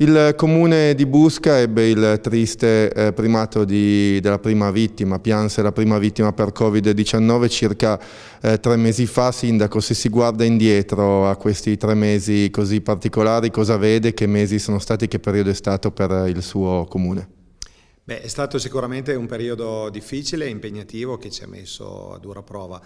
Il comune di Busca ebbe il triste eh, primato di, della prima vittima, pianse la prima vittima per Covid-19 circa eh, tre mesi fa. Sindaco, se si guarda indietro a questi tre mesi così particolari, cosa vede, che mesi sono stati, che periodo è stato per il suo comune? Beh, è stato sicuramente un periodo difficile e impegnativo che ci ha messo a dura prova.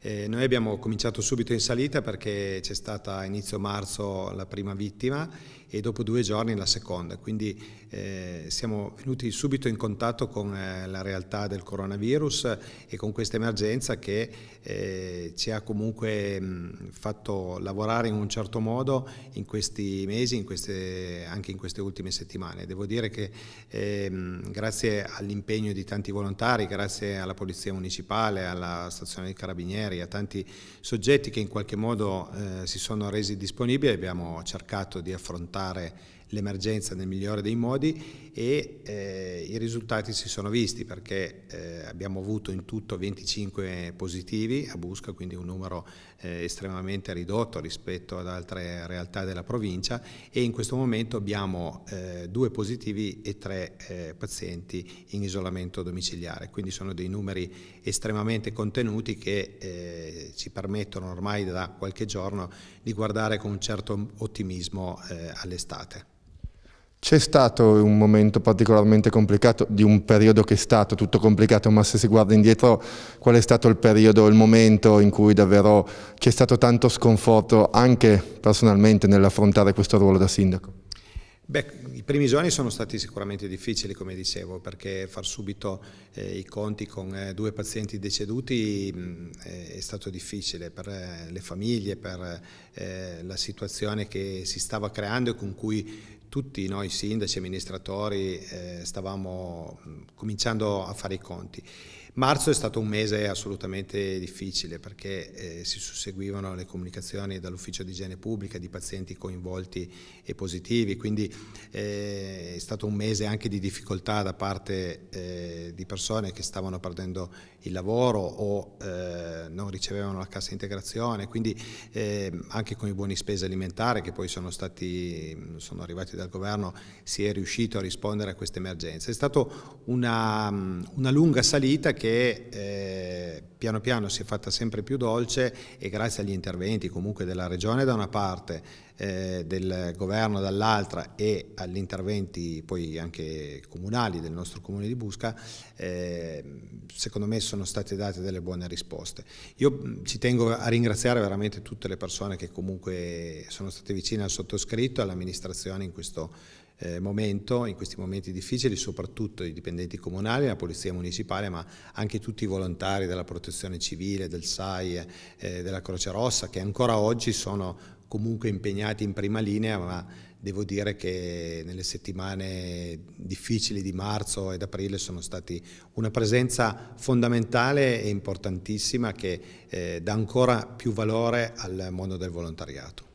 Eh, noi abbiamo cominciato subito in salita perché c'è stata a inizio marzo la prima vittima e dopo due giorni la seconda. Quindi eh, siamo venuti subito in contatto con eh, la realtà del coronavirus e con questa emergenza che eh, ci ha comunque mh, mm, fatto lavorare in un certo modo in questi mesi, in queste, anche in queste ultime settimane. Devo dire che ehm, grazie all'impegno di tanti volontari, grazie alla Polizia Municipale, alla Stazione dei Carabinieri, a tanti soggetti che in qualche modo eh, si sono resi disponibili, abbiamo cercato di affrontare portare l'emergenza nel migliore dei modi e eh, i risultati si sono visti perché eh, abbiamo avuto in tutto 25 positivi a Busca, quindi un numero eh, estremamente ridotto rispetto ad altre realtà della provincia e in questo momento abbiamo eh, due positivi e tre eh, pazienti in isolamento domiciliare, quindi sono dei numeri estremamente contenuti che eh, ci permettono ormai da qualche giorno di guardare con un certo ottimismo all'estate. C'è stato un momento particolarmente complicato, di un periodo che è stato tutto complicato, ma se si guarda indietro, qual è stato il periodo, il momento in cui davvero c'è stato tanto sconforto anche personalmente nell'affrontare questo ruolo da sindaco? Beh, i primi giorni sono stati sicuramente difficili, come dicevo, perché far subito eh, i conti con eh, due pazienti deceduti mh, mm, è stato difficile per eh, le famiglie, per eh, la situazione che si stava creando e con cui tutti noi sindaci, e amministratori eh, stavamo mm, cominciando a fare i conti Marzo è stato un mese assolutamente difficile perché eh, si susseguivano le comunicazioni dall'ufficio di igiene pubblica di pazienti coinvolti e positivi, quindi eh, è stato un mese anche di difficoltà da parte eh, di persone che stavano perdendo il lavoro o eh, non ricevevano la cassa integrazione, quindi eh, anche con i buoni spese alimentari che poi sono, stati, sono arrivati dal governo si è riuscito a rispondere a questa emergenza. È stata una, una lunga salita che che eh, piano piano si è fatta sempre più dolce e grazie agli interventi comunque della Regione da una parte, eh, del Governo dall'altra e agli interventi poi anche comunali del nostro Comune di Busca, eh, secondo me sono state date delle buone risposte. Io mm, ci tengo a ringraziare veramente tutte le persone che comunque sono state vicine al sottoscritto e all'amministrazione in questo eh, momento, in questi momenti difficili, soprattutto i dipendenti comunali, la Polizia Municipale, ma anche tutti i volontari della Protezione Civile, del SAI, eh, della Croce Rossa, che ancora oggi sono comunque impegnati in prima linea, ma devo dire che nelle settimane difficili di marzo ed aprile sono stati una presenza fondamentale e importantissima che eh, dà ancora più valore al mondo del volontariato.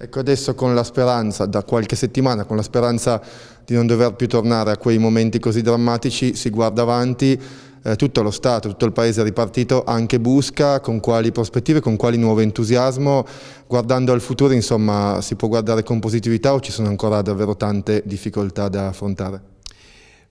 Ecco adesso con la speranza, da qualche settimana, con la speranza di non dover più tornare a quei momenti così drammatici, si guarda avanti, eh, tutto lo Stato, tutto il Paese è ripartito, anche Busca, con quali prospettive, con quali nuovo entusiasmo, guardando al futuro insomma si può guardare con positività o ci sono ancora davvero tante difficoltà da affrontare?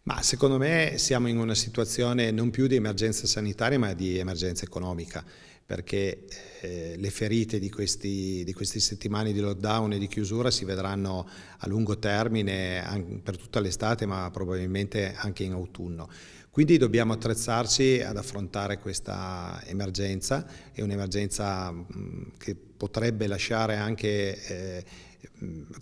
Ma secondo me siamo in una situazione non più di emergenza sanitaria ma di emergenza economica perché eh, le ferite di, questi, di, queste settimane di lockdown e di chiusura si vedranno a lungo termine per tutta l'estate ma probabilmente anche in autunno. Quindi dobbiamo attrezzarci ad affrontare questa emergenza, è un'emergenza mm, che potrebbe lasciare anche eh,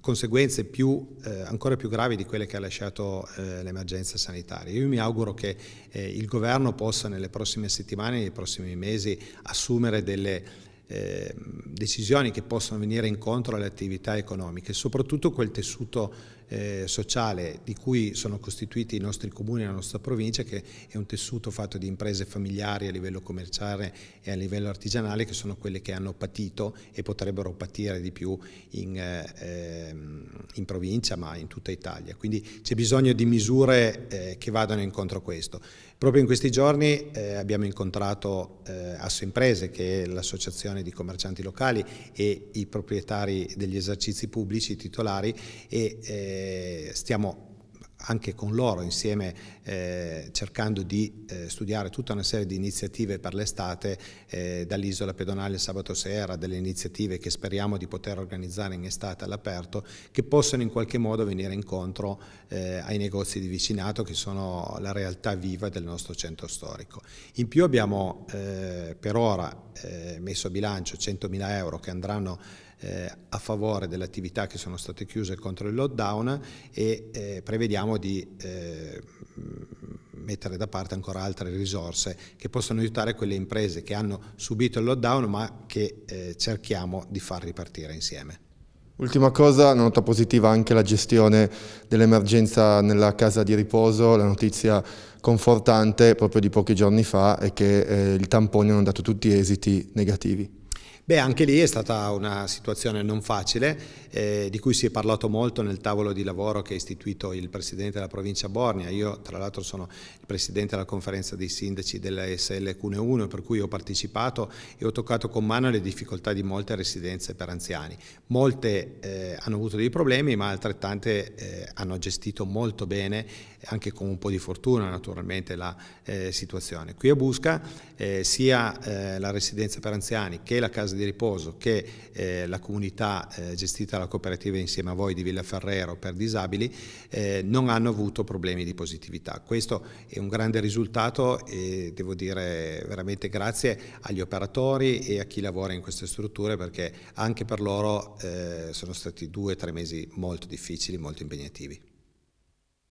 conseguenze più, eh, ancora più gravi di quelle che ha lasciato eh, l'emergenza sanitaria. Io mi auguro che eh, il governo possa nelle prossime settimane, nei prossimi mesi assumere delle eh, decisioni che possano venire incontro alle attività economiche, soprattutto quel tessuto eh, sociale di cui sono costituiti i nostri comuni e la nostra provincia, che è un tessuto fatto di imprese familiari a livello commerciale e a livello artigianale, che sono quelle che hanno patito e potrebbero patire di più in, eh, in provincia, ma in tutta Italia. Quindi c'è bisogno di misure eh, che vadano incontro a questo. Proprio in questi giorni eh, abbiamo incontrato eh, Asso Imprese, che è l'associazione di commercianti locali e i proprietari degli esercizi pubblici titolari e eh, eh, stiamo anche con loro insieme eh, cercando di eh, studiare tutta una serie di iniziative per l'estate eh, dall'isola pedonale sabato sera, delle iniziative che speriamo di poter organizzare in estate all'aperto che possano in qualche modo venire incontro eh, ai negozi di vicinato che sono la realtà viva del nostro centro storico. In più abbiamo eh, per ora messo a bilancio 100.000 euro che andranno eh, a favore delle attività che sono state chiuse contro il lockdown e eh, prevediamo di eh, mettere da parte ancora altre risorse che possano aiutare quelle imprese che hanno subito il lockdown ma che eh, cerchiamo di far ripartire insieme. Ultima cosa, una nota positiva anche la gestione dell'emergenza nella casa di riposo, la notizia confortante proprio di pochi giorni fa è che eh, il tampone hanno dato tutti esiti negativi. Beh, anche lì è stata una situazione non facile, eh, di cui si è parlato molto nel tavolo di lavoro che ha istituito il Presidente della provincia Bornia. Io, tra l'altro, sono il Presidente della conferenza dei sindaci della SL Cune 1, per cui ho partecipato e ho toccato con mano le difficoltà di molte residenze per anziani. Molte eh, hanno avuto dei problemi, ma altrettante eh, hanno gestito molto bene, anche con un po' di fortuna naturalmente, la eh, situazione. Qui a Busca, eh, sia eh, la residenza per anziani che la casa case di riposo che eh, la comunità eh, gestita dalla cooperativa insieme a voi di Villa Ferrero per disabili eh, non hanno avuto problemi di positività. Questo è un grande risultato e devo dire veramente grazie agli operatori e a chi lavora in queste strutture perché anche per loro eh, sono stati due o tre mesi molto difficili, molto impegnativi.